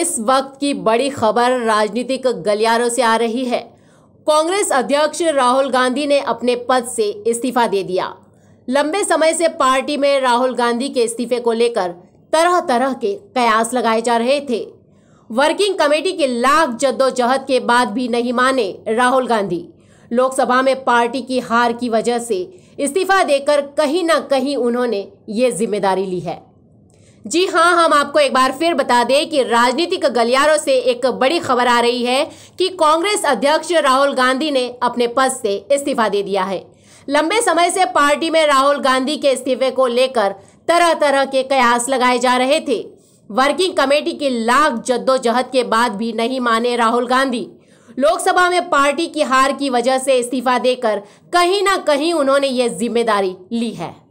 इस वक्त की बड़ी खबर राजनीतिक गलियारों से आ रही है कांग्रेस अध्यक्ष राहुल गांधी ने अपने पद से इस्तीफा दे दिया लंबे समय से पार्टी में राहुल गांधी के इस्तीफे को लेकर तरह तरह के कयास लगाए जा रहे थे वर्किंग कमेटी के लाख जद्दोजहद के बाद भी नहीं माने राहुल गांधी लोकसभा में पार्टी की हार की वजह से इस्तीफा देकर कहीं ना कहीं उन्होंने ये जिम्मेदारी ली है जी हाँ हम आपको एक बार फिर बता दें कि राजनीतिक गलियारों से एक बड़ी खबर आ रही है कि कांग्रेस अध्यक्ष राहुल गांधी ने अपने पद से इस्तीफा दे दिया है लंबे समय से पार्टी में राहुल गांधी के इस्तीफे को लेकर तरह तरह के कयास लगाए जा रहे थे वर्किंग कमेटी की लाख जद्दोजहद के बाद भी नहीं माने राहुल गांधी लोकसभा में पार्टी की हार की वजह से इस्तीफा देकर कहीं ना कहीं उन्होंने ये जिम्मेदारी ली है